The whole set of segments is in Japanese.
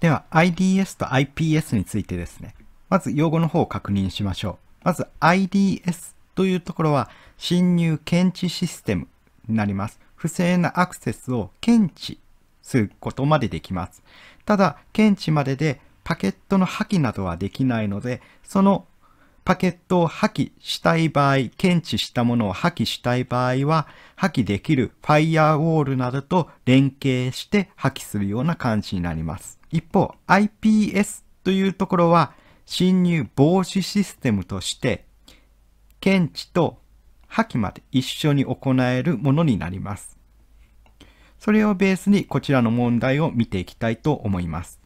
では IDS と IPS についてですね。まず用語の方を確認しましょう。まず IDS というところは侵入検知システムになります。不正なアクセスを検知することまでできます。ただ、検知まででパケットの破棄などはできないので、そのパケットを破棄したい場合、検知したものを破棄したい場合は、破棄できるファイアウォールなどと連携して破棄するような感じになります。一方、IPS というところは、侵入防止システムとして、検知と破棄まで一緒に行えるものになります。それをベースにこちらの問題を見ていきたいと思います。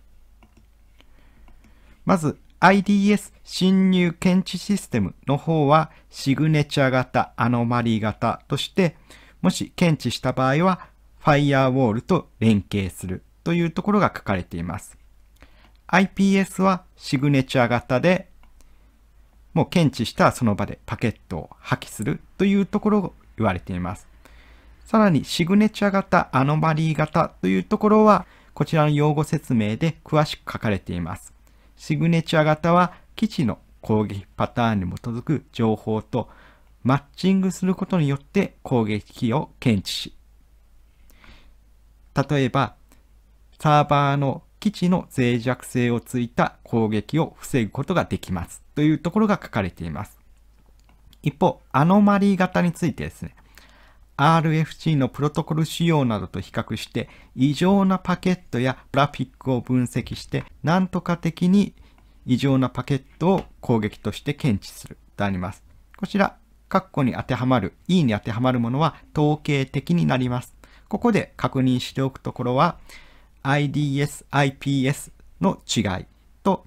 まず、IDS 侵入検知システムの方はシグネチャー型、アノマリー型として、もし検知した場合はファイアウォールと連携するというところが書かれています。IPS はシグネチャー型で、もう検知したその場でパケットを破棄するというところを言われています。さらにシグネチャー型、アノマリー型というところは、こちらの用語説明で詳しく書かれています。シグネチャ型は基地の攻撃パターンに基づく情報とマッチングすることによって攻撃を検知し、例えば、サーバーの基地の脆弱性をついた攻撃を防ぐことができますというところが書かれています。一方、アノマリー型についてですね。RFC のプロトコル仕様などと比較して異常なパケットやトラフィックを分析して何とか的に異常なパケットを攻撃として検知するとあります。こちら、括弧に当てはまる、E に当てはまるものは統計的になります。ここで確認しておくところは IDS、IPS の違いと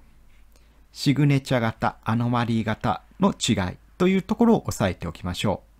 シグネチャ型、アノマリー型の違いというところを押さえておきましょう。